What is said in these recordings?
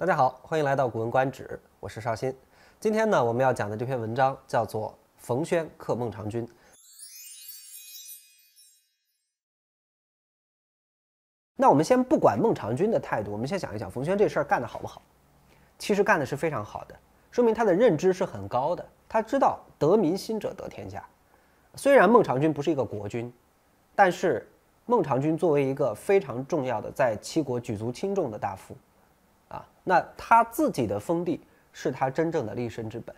大家好，欢迎来到《古文观止》，我是邵鑫。今天呢，我们要讲的这篇文章叫做《冯轩克孟尝君》。那我们先不管孟尝君的态度，我们先想一想冯轩这事儿干得好不好？其实干的是非常好的，说明他的认知是很高的。他知道得民心者得天下。虽然孟尝君不是一个国君，但是孟尝君作为一个非常重要的在七国举足轻重的大夫。啊，那他自己的封地是他真正的立身之本，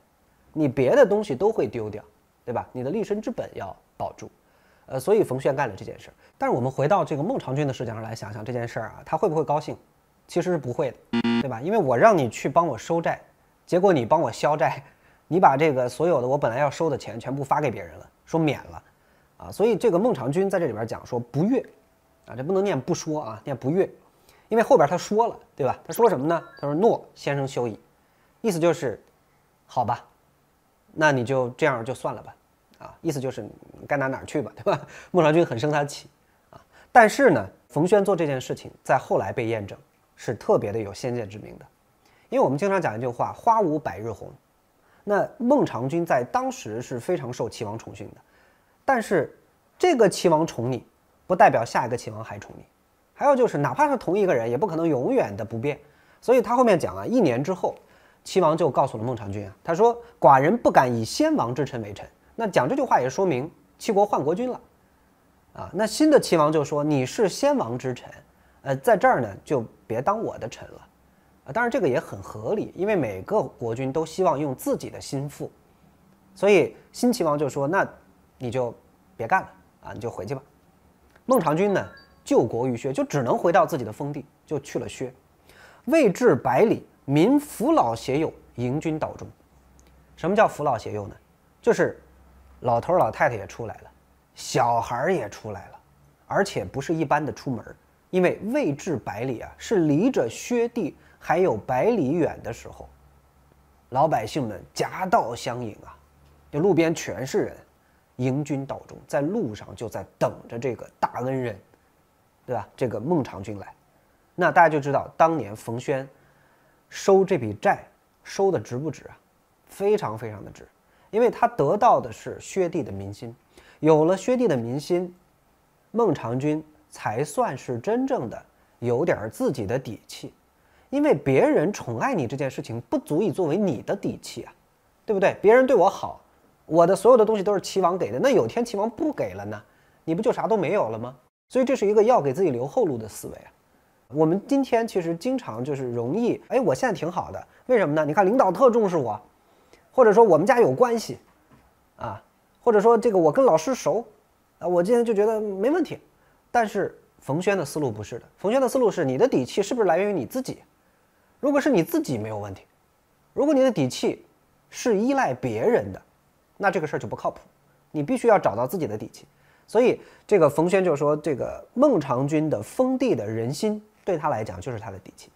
你别的东西都会丢掉，对吧？你的立身之本要保住，呃，所以冯轩干了这件事。儿。但是我们回到这个孟尝君的视角上来想想这件事儿啊，他会不会高兴？其实是不会的，对吧？因为我让你去帮我收债，结果你帮我消债，你把这个所有的我本来要收的钱全部发给别人了，说免了，啊，所以这个孟尝君在这里边讲说不悦，啊，这不能念不说啊，念不悦。因为后边他说了，对吧？他说什么呢？他说：“诺，先生休矣。”意思就是，好吧，那你就这样就算了吧。啊，意思就是该哪哪儿去吧，对吧？孟尝君很生他的气啊。但是呢，冯谖做这件事情，在后来被验证是特别的有先见之明的。因为我们经常讲一句话：“花无百日红。”那孟尝君在当时是非常受齐王宠幸的，但是这个齐王宠你，不代表下一个齐王还宠你。还有就是，哪怕是同一个人，也不可能永远的不变。所以他后面讲啊，一年之后，齐王就告诉了孟尝君啊，他说：“寡人不敢以先王之臣为臣。”那讲这句话也说明齐国换国君了啊。那新的齐王就说：“你是先王之臣，呃，在这儿呢就别当我的臣了啊。”当然这个也很合理，因为每个国君都希望用自己的心腹。所以新齐王就说：“那你就别干了啊，你就回去吧。”孟尝君呢？救国于薛，就只能回到自己的封地，就去了薛。未至百里，民扶老携幼迎君到中。什么叫扶老携幼呢？就是老头老太太也出来了，小孩也出来了，而且不是一般的出门儿，因为未至百里啊，是离着薛地还有百里远的时候，老百姓们夹道相迎啊，就路边全是人，迎君到中，在路上就在等着这个大恩人。对吧？这个孟尝君来，那大家就知道当年冯谖收这笔债收的值不值啊？非常非常的值，因为他得到的是薛帝的民心，有了薛帝的民心，孟尝君才算是真正的有点自己的底气，因为别人宠爱你这件事情不足以作为你的底气啊，对不对？别人对我好，我的所有的东西都是齐王给的，那有天齐王不给了呢？你不就啥都没有了吗？所以这是一个要给自己留后路的思维啊。我们今天其实经常就是容易，哎，我现在挺好的，为什么呢？你看领导特重视我，或者说我们家有关系，啊，或者说这个我跟老师熟，啊，我今天就觉得没问题。但是冯轩的思路不是的，冯轩的思路是你的底气是不是来源于你自己？如果是你自己没有问题，如果你的底气是依赖别人的，那这个事儿就不靠谱。你必须要找到自己的底气。所以，这个冯轩就说：“这个孟尝君的封地的人心，对他来讲就是他的底气。”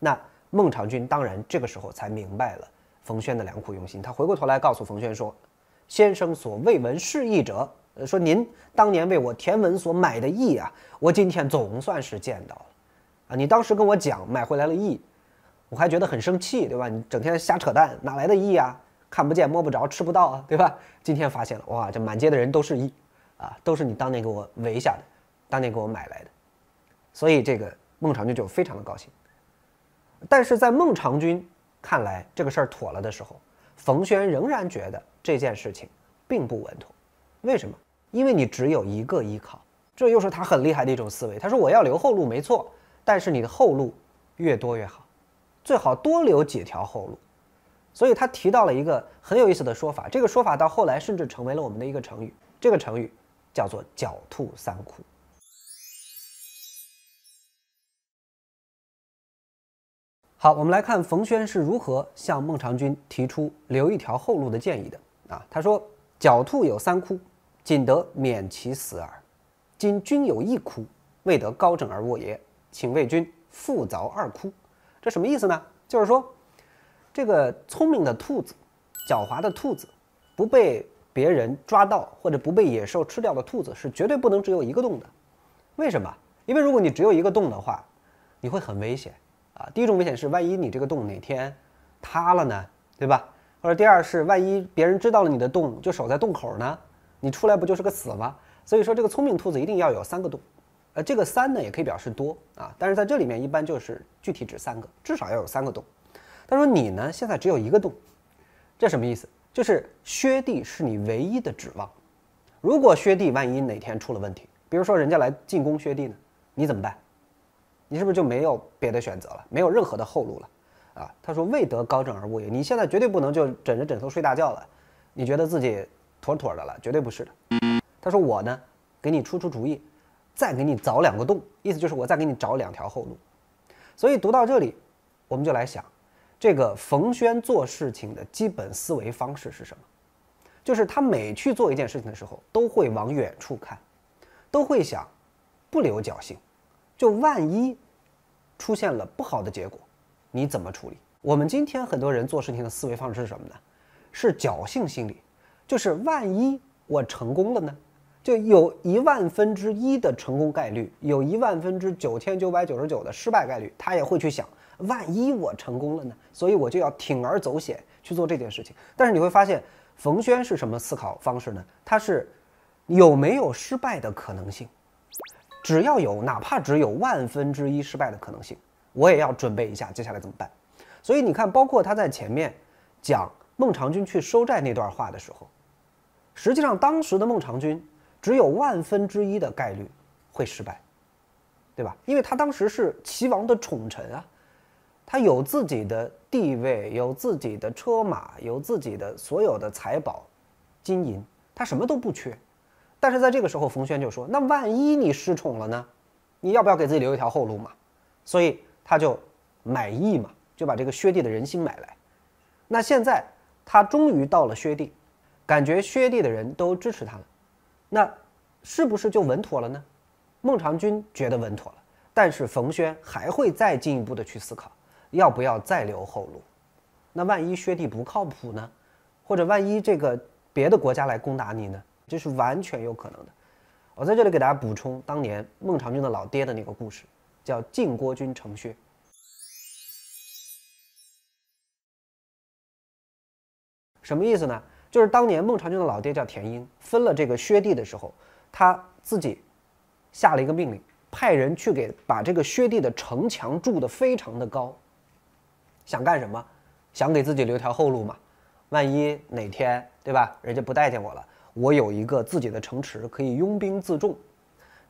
那孟尝君当然这个时候才明白了冯轩的良苦用心。他回过头来告诉冯轩说：“先生所未闻是义者，说您当年为我田文所买的义啊，我今天总算是见到了。啊，你当时跟我讲买回来了义，我还觉得很生气，对吧？你整天瞎扯淡，哪来的义啊？看不见摸不着，吃不到，啊，对吧？今天发现了，哇，这满街的人都是义。”啊，都是你当年给我围下的，当年给我买来的，所以这个孟尝君就非常的高兴。但是在孟尝君看来，这个事儿妥了的时候，冯轩仍然觉得这件事情并不稳妥。为什么？因为你只有一个依靠，这又是他很厉害的一种思维。他说：“我要留后路，没错，但是你的后路越多越好，最好多留几条后路。”所以他提到了一个很有意思的说法，这个说法到后来甚至成为了我们的一个成语。这个成语。叫做狡兔三窟。好，我们来看冯轩是如何向孟尝君提出留一条后路的建议的啊。他说：“狡兔有三窟，仅得免其死耳。今君有一窟，未得高枕而卧也。请为君复凿二窟。”这什么意思呢？就是说，这个聪明的兔子，狡猾的兔子，不被。别人抓到或者不被野兽吃掉的兔子是绝对不能只有一个洞的，为什么？因为如果你只有一个洞的话，你会很危险啊。第一种危险是，万一你这个洞哪天塌了呢，对吧？或者第二是，万一别人知道了你的洞就守在洞口呢，你出来不就是个死吗？所以说，这个聪明兔子一定要有三个洞。呃，这个三呢也可以表示多啊，但是在这里面一般就是具体指三个，至少要有三个洞。他说你呢现在只有一个洞，这什么意思？就是薛地是你唯一的指望，如果薛地万一哪天出了问题，比如说人家来进攻薛地呢，你怎么办？你是不是就没有别的选择了，没有任何的后路了？啊，他说未得高枕而卧也，你现在绝对不能就枕着枕头睡大觉了，你觉得自己妥妥的了，绝对不是的。他说我呢，给你出出主意，再给你凿两个洞，意思就是我再给你找两条后路。所以读到这里，我们就来想。这个冯轩做事情的基本思维方式是什么？就是他每去做一件事情的时候，都会往远处看，都会想，不留侥幸。就万一出现了不好的结果，你怎么处理？我们今天很多人做事情的思维方式是什么呢？是侥幸心理，就是万一我成功了呢？就有一万分之一的成功概率，有一万分之九千九百九十九的失败概率，他也会去想。万一我成功了呢？所以我就要铤而走险去做这件事情。但是你会发现，冯轩是什么思考方式呢？他是有没有失败的可能性？只要有，哪怕只有万分之一失败的可能性，我也要准备一下接下来怎么办。所以你看，包括他在前面讲孟尝君去收债那段话的时候，实际上当时的孟尝君只有万分之一的概率会失败，对吧？因为他当时是齐王的宠臣啊。他有自己的地位，有自己的车马，有自己的所有的财宝、金银，他什么都不缺。但是在这个时候，冯轩就说：“那万一你失宠了呢？你要不要给自己留一条后路嘛？”所以他就买义嘛，就把这个薛帝的人心买来。那现在他终于到了薛帝，感觉薛帝的人都支持他了，那是不是就稳妥了呢？孟尝君觉得稳妥了，但是冯轩还会再进一步的去思考。要不要再留后路？那万一薛帝不靠谱呢？或者万一这个别的国家来攻打你呢？这是完全有可能的。我在这里给大家补充当年孟尝君的老爹的那个故事，叫晋国君城薛。什么意思呢？就是当年孟尝君的老爹叫田婴，分了这个薛地的时候，他自己下了一个命令，派人去给把这个薛地的城墙筑的非常的高。想干什么？想给自己留条后路嘛。万一哪天，对吧？人家不待见我了，我有一个自己的城池，可以拥兵自重。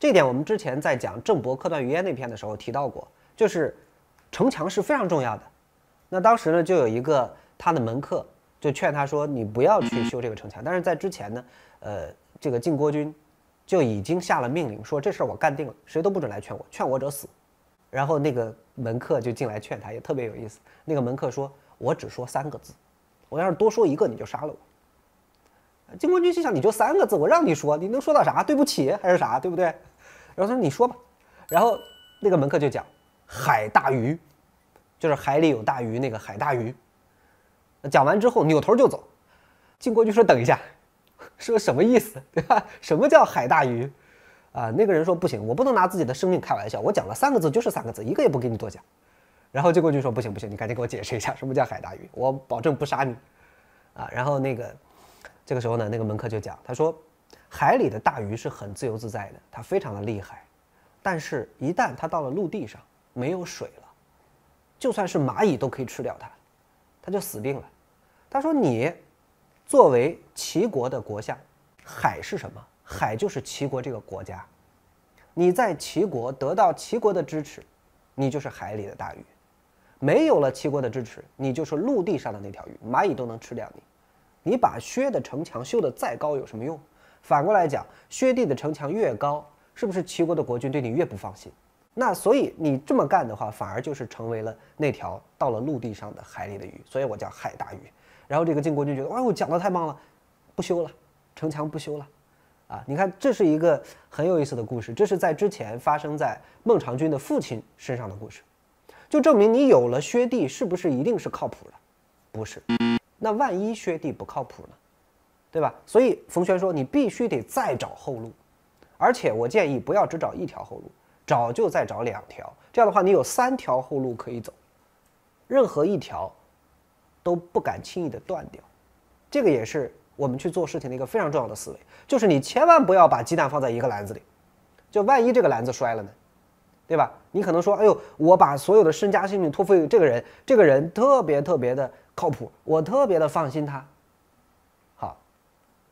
这点我们之前在讲《郑伯克段于鄢》那篇的时候提到过，就是城墙是非常重要的。那当时呢，就有一个他的门客就劝他说：“你不要去修这个城墙。”但是在之前呢，呃，这个晋国君就已经下了命令，说这事儿我干定了，谁都不准来劝我，劝我者死。然后那个门客就进来劝他，也特别有意思。那个门客说：“我只说三个字，我要是多说一个你就杀了我。”金国君心想：“你就三个字，我让你说，你能说到啥？对不起还是啥？对不对？”然后他说：“你说吧。”然后那个门客就讲：“海大鱼，就是海里有大鱼，那个海大鱼。”讲完之后扭头就走。金国君说：“等一下，是什么意思？对吧？什么叫海大鱼？”啊，那个人说不行，我不能拿自己的生命开玩笑。我讲了三个字就是三个字，一个也不给你多讲。然后结果就说不行不行，你赶紧给我解释一下什么叫海大鱼，我保证不杀你。啊，然后那个这个时候呢，那个门客就讲，他说海里的大鱼是很自由自在的，它非常的厉害，但是，一旦它到了陆地上，没有水了，就算是蚂蚁都可以吃掉它，它就死定了。他说你作为齐国的国相，海是什么？海就是齐国这个国家，你在齐国得到齐国的支持，你就是海里的大鱼；没有了齐国的支持，你就是陆地上的那条鱼，蚂蚁都能吃掉你。你把薛的城墙修得再高有什么用？反过来讲，薛地的城墙越高，是不是齐国的国君对你越不放心？那所以你这么干的话，反而就是成为了那条到了陆地上的海里的鱼。所以我叫海大鱼。然后这个晋国君觉得，哎呦，讲的太棒了，不修了，城墙不修了。啊，你看，这是一个很有意思的故事，这是在之前发生在孟尝君的父亲身上的故事，就证明你有了薛帝，是不是一定是靠谱的？不是，那万一薛帝不靠谱呢？对吧？所以冯轩说，你必须得再找后路，而且我建议不要只找一条后路，找就再找两条，这样的话你有三条后路可以走，任何一条都不敢轻易的断掉，这个也是。我们去做事情的一个非常重要的思维，就是你千万不要把鸡蛋放在一个篮子里，就万一这个篮子摔了呢，对吧？你可能说，哎呦，我把所有的身家性命托付于这个人，这个人特别特别的靠谱，我特别的放心他。好，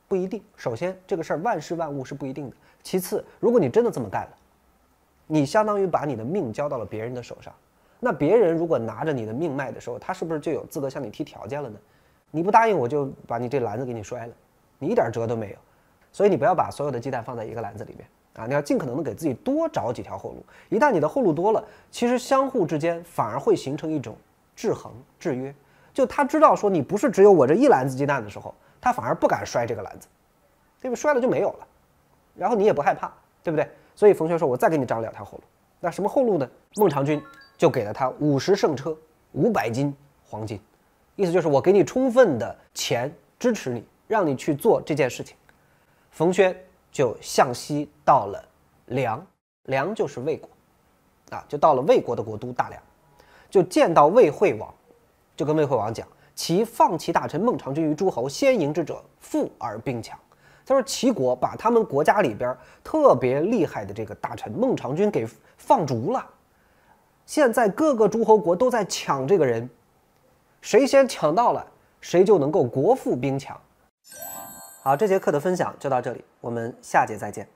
不一定。首先，这个事儿万事万物是不一定的。其次，如果你真的这么干了，你相当于把你的命交到了别人的手上，那别人如果拿着你的命脉的时候，他是不是就有资格向你提条件了呢？你不答应，我就把你这篮子给你摔了，你一点辙都没有。所以你不要把所有的鸡蛋放在一个篮子里面啊！你要尽可能的给自己多找几条后路。一旦你的后路多了，其实相互之间反而会形成一种制衡制约。就他知道说你不是只有我这一篮子鸡蛋的时候，他反而不敢摔这个篮子，因为摔了就没有了，然后你也不害怕，对不对？所以冯轩说：“我再给你找两条后路。”那什么后路呢？孟尝君就给了他五十乘车，五百斤黄金。意思就是我给你充分的钱支持你，让你去做这件事情。冯谖就向西到了梁，梁就是魏国，啊，就到了魏国的国都大梁，就见到魏惠王，就跟魏惠王讲：齐放弃大臣孟尝君于诸侯，先迎之者富而兵强。他说齐国把他们国家里边特别厉害的这个大臣孟尝君给放逐了，现在各个诸侯国都在抢这个人。谁先抢到了，谁就能够国富兵强。好，这节课的分享就到这里，我们下节再见。